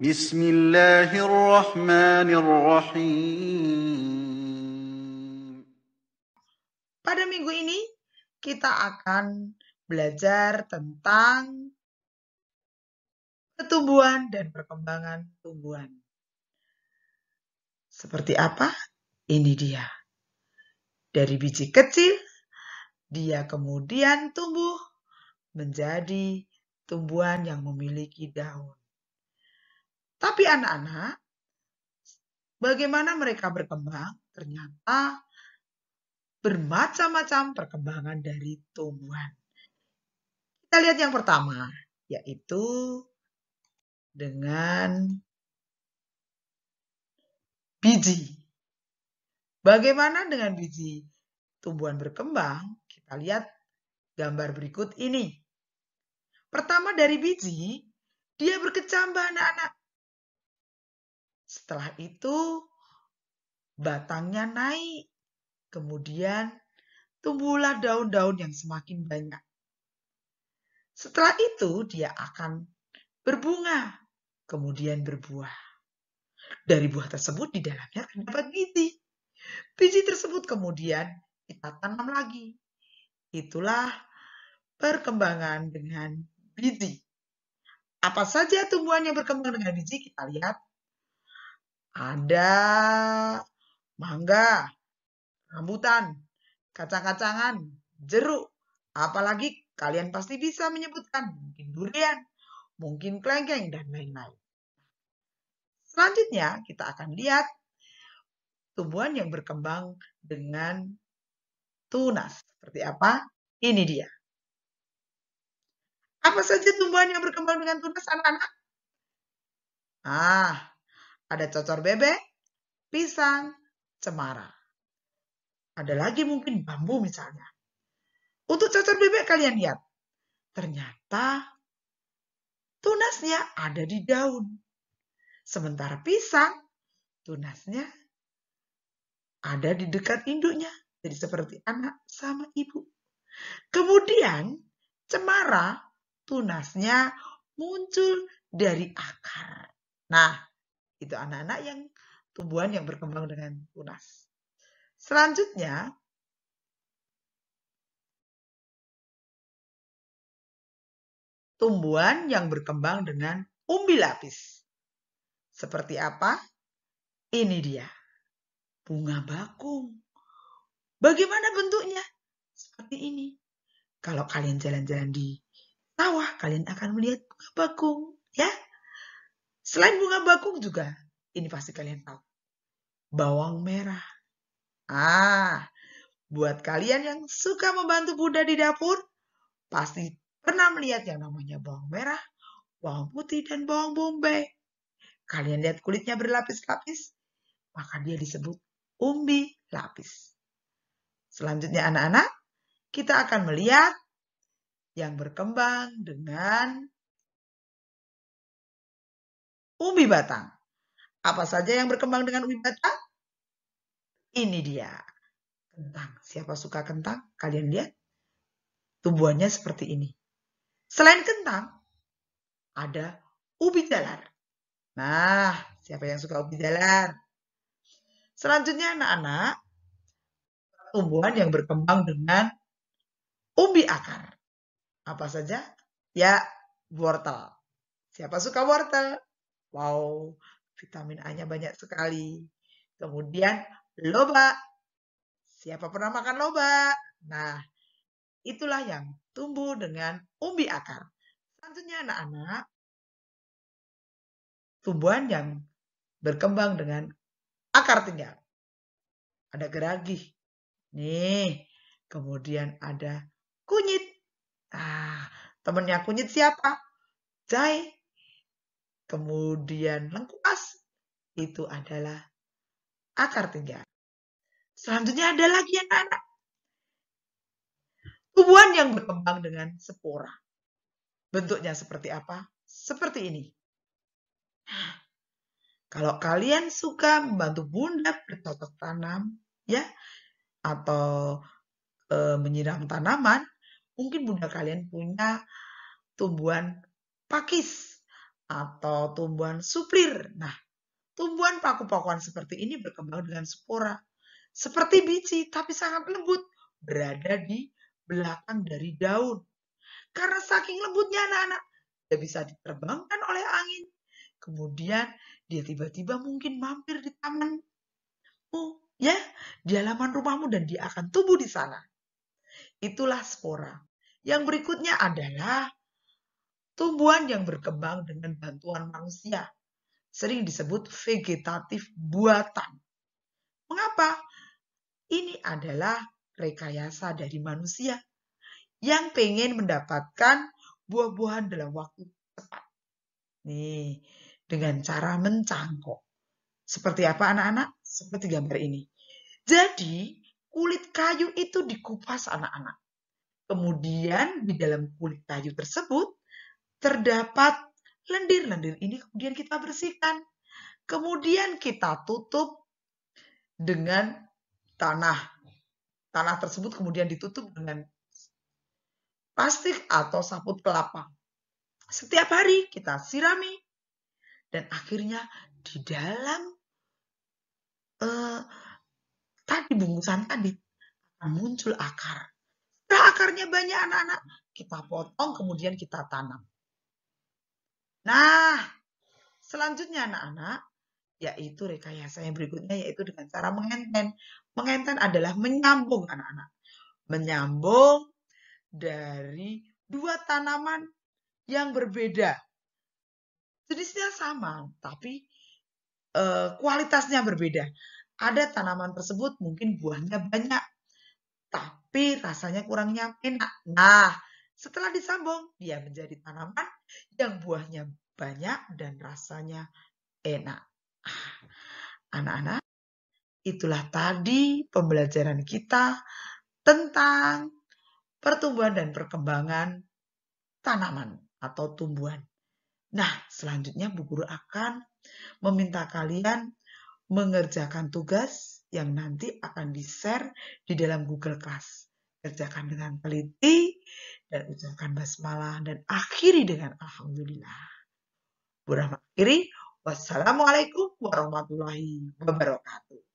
بسم Pada minggu ini kita akan belajar tentang pertumbuhan dan perkembangan tumbuhan. Seperti apa? Ini dia. Dari biji kecil, dia kemudian tumbuh menjadi tumbuhan yang memiliki daun. Tapi anak-anak, bagaimana mereka berkembang? Ternyata bermacam-macam perkembangan dari tumbuhan. Kita lihat yang pertama, yaitu dengan biji. Bagaimana dengan biji tumbuhan berkembang? Kita lihat gambar berikut ini. Pertama dari biji, dia berkecambah anak-anak. Setelah itu, batangnya naik. Kemudian, tumbuhlah daun-daun yang semakin banyak. Setelah itu, dia akan berbunga, kemudian berbuah. Dari buah tersebut, di dalamnya terdapat biji. Biji tersebut kemudian kita tanam lagi. Itulah perkembangan dengan biji. Apa saja tumbuhan yang berkembang dengan biji, kita lihat ada mangga, rambutan, kacang-kacangan, jeruk. Apalagi kalian pasti bisa menyebutkan mungkin durian, mungkin kelengkeng, dan lain-lain. Selanjutnya kita akan lihat tumbuhan yang berkembang dengan tunas. Seperti apa? Ini dia. Apa saja tumbuhan yang berkembang dengan tunas anak-anak? Ah, ada cocor bebek, pisang, cemara. Ada lagi mungkin bambu misalnya. Untuk cocor bebek kalian lihat. Ternyata tunasnya ada di daun. Sementara pisang, tunasnya ada di dekat induknya. Jadi seperti anak sama ibu. Kemudian cemara tunasnya muncul dari akar. Nah, itu anak-anak yang tumbuhan yang berkembang dengan tunas. Selanjutnya, tumbuhan yang berkembang dengan umbi lapis. Seperti apa? Ini dia, bunga bakung. Bagaimana bentuknya? Seperti ini. Kalau kalian jalan-jalan di sawah, kalian akan melihat bunga bakung. Ya, Selain bunga bakung juga, ini pasti kalian tahu. Bawang merah. Ah, buat kalian yang suka membantu Bunda di dapur, pasti pernah melihat yang namanya bawang merah, bawang putih, dan bawang bombay. Kalian lihat kulitnya berlapis-lapis, maka dia disebut umbi lapis. Selanjutnya anak-anak, kita akan melihat yang berkembang dengan ubi batang. Apa saja yang berkembang dengan ubi batang? Ini dia. Kentang. Siapa suka kentang? Kalian lihat. Tumbuhannya seperti ini. Selain kentang, ada ubi jalar. Nah, siapa yang suka ubi jalar? Selanjutnya anak-anak, tumbuhan yang berkembang dengan ubi akar. Apa saja? Ya, wortel. Siapa suka wortel? Wow, vitamin A-nya banyak sekali. Kemudian loba. Siapa pernah makan loba? Nah, itulah yang tumbuh dengan umbi akar. Selanjutnya anak-anak, tumbuhan yang berkembang dengan akar tinggal. Ada geragi. Nih, kemudian ada kunyit. Ah, temennya kunyit siapa? Jai kemudian lengkuas, itu adalah akar tiga. Selanjutnya ada lagi anak-anak. Tumbuhan yang berkembang dengan spora. Bentuknya seperti apa? Seperti ini. Kalau kalian suka membantu bunda bercocok tanam, ya, atau e, menyiram tanaman, mungkin bunda kalian punya tumbuhan pakis atau tumbuhan suplir. Nah, tumbuhan paku-pakuan seperti ini berkembang dengan spora. Seperti biji, tapi sangat lembut, berada di belakang dari daun. Karena saking lembutnya anak-anak, dia bisa diterbangkan oleh angin. Kemudian dia tiba-tiba mungkin mampir di tamanmu, oh, ya, di halaman rumahmu dan dia akan tumbuh di sana. Itulah spora. Yang berikutnya adalah tumbuhan yang berkembang dengan bantuan manusia. Sering disebut vegetatif buatan. Mengapa? Ini adalah rekayasa dari manusia yang pengen mendapatkan buah-buahan dalam waktu cepat. Nih, dengan cara mencangkok. Seperti apa anak-anak? Seperti gambar ini. Jadi, kulit kayu itu dikupas anak-anak. Kemudian di dalam kulit kayu tersebut terdapat lendir-lendir ini kemudian kita bersihkan. Kemudian kita tutup dengan tanah. Tanah tersebut kemudian ditutup dengan plastik atau saput kelapa. Setiap hari kita sirami dan akhirnya di dalam uh, tadi bungkusan tadi muncul akar. Setelah akarnya banyak anak-anak, kita potong kemudian kita tanam. Nah, selanjutnya anak-anak, yaitu rekayasa yang berikutnya yaitu dengan cara mengenten. Mengenten adalah menyambung anak-anak. Menyambung dari dua tanaman yang berbeda. Jenisnya sama, tapi e, kualitasnya berbeda. Ada tanaman tersebut mungkin buahnya banyak, tapi rasanya kurang enak. Nah, setelah disambung, dia menjadi tanaman yang buahnya banyak dan rasanya enak. Anak-anak, itulah tadi pembelajaran kita tentang pertumbuhan dan perkembangan tanaman atau tumbuhan. Nah, selanjutnya Bu Guru akan meminta kalian mengerjakan tugas yang nanti akan di-share di dalam Google Class kerjakan dengan teliti dan ucapkan basmalah dan akhiri dengan alhamdulillah. Burah akhiri, wassalamualaikum warahmatullahi wabarakatuh.